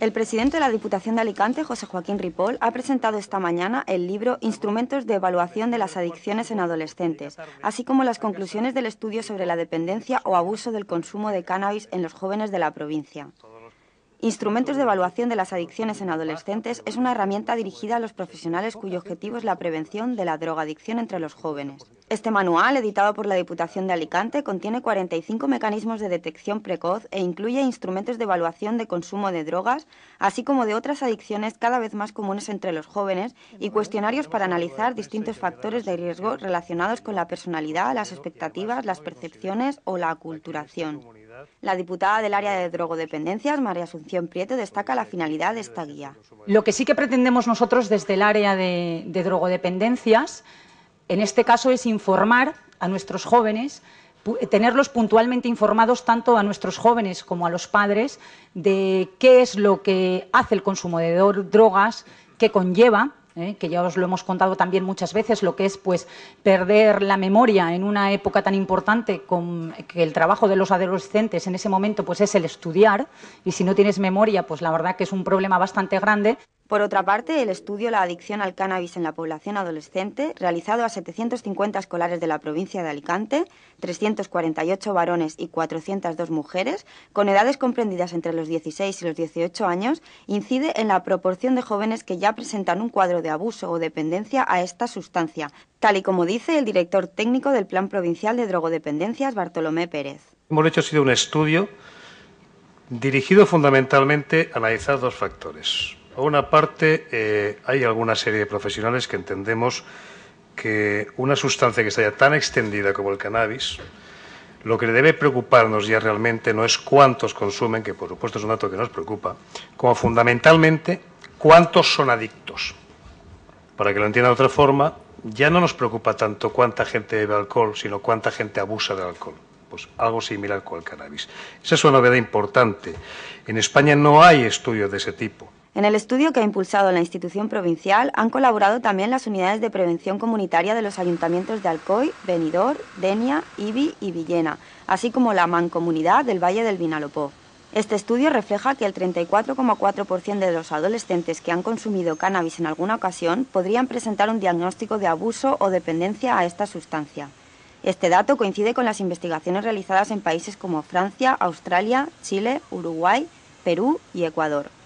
El presidente de la Diputación de Alicante, José Joaquín Ripoll, ha presentado esta mañana el libro Instrumentos de Evaluación de las Adicciones en Adolescentes, así como las conclusiones del estudio sobre la dependencia o abuso del consumo de cannabis en los jóvenes de la provincia. Instrumentos de evaluación de las adicciones en adolescentes es una herramienta dirigida a los profesionales cuyo objetivo es la prevención de la drogadicción entre los jóvenes. Este manual, editado por la Diputación de Alicante, contiene 45 mecanismos de detección precoz e incluye instrumentos de evaluación de consumo de drogas, así como de otras adicciones cada vez más comunes entre los jóvenes y cuestionarios para analizar distintos factores de riesgo relacionados con la personalidad, las expectativas, las percepciones o la aculturación. La diputada del área de drogodependencias, María Asunción Prieto, destaca la finalidad de esta guía. Lo que sí que pretendemos nosotros desde el área de, drogodependencias, en este caso, es informar a nuestros jóvenes tenerlos puntualmente informados tanto a nuestros jóvenes como a los padres de qué es lo que hace el consumo de drogas, qué conlleva ¿eh? que ya os lo hemos contado también muchas veces, lo que es pues perder la memoria en una época tan importante con, que el trabajo de los adolescentes en ese momento pues es el estudiar y si no tienes memoria pues la verdad que es un problema bastante grande. Por otra parte, el estudio La adicción al cannabis en la población adolescente, realizado a 750 escolares de la provincia de Alicante, 348 varones y 402 mujeres, con edades comprendidas entre los 16 y los 18 años, incide en la proporción de jóvenes que ya presentan un cuadro de abuso o dependencia a esta sustancia, tal y como dice el director técnico del Plan Provincial de Drogodependencias, Bartolomé Pérez. Hemos hecho sido un estudio dirigido fundamentalmente a analizar dos factores por una parte, eh, hay alguna serie de profesionales que entendemos que una sustancia que está ya tan extendida como el cannabis, lo que debe preocuparnos ya realmente no es cuántos consumen, que por supuesto es un dato que nos preocupa, como fundamentalmente cuántos son adictos. Para que lo entienda de otra forma, ya no nos preocupa tanto cuánta gente bebe alcohol, sino cuánta gente abusa del alcohol. Pues algo similar con el cannabis. Esa es una novedad importante. En España no hay estudios de ese tipo. En el estudio que ha impulsado la institución provincial han colaborado también las unidades de prevención comunitaria de los ayuntamientos de Alcoy, Benidorm, Denia, Ibi y Villena, así como la mancomunidad del Valle del Vinalopó. Este estudio refleja que el 34,4% de los adolescentes que han consumido cannabis en alguna ocasión podrían presentar un diagnóstico de abuso o dependencia a esta sustancia. Este dato coincide con las investigaciones realizadas en países como Francia, Australia, Chile, Uruguay, Perú y Ecuador.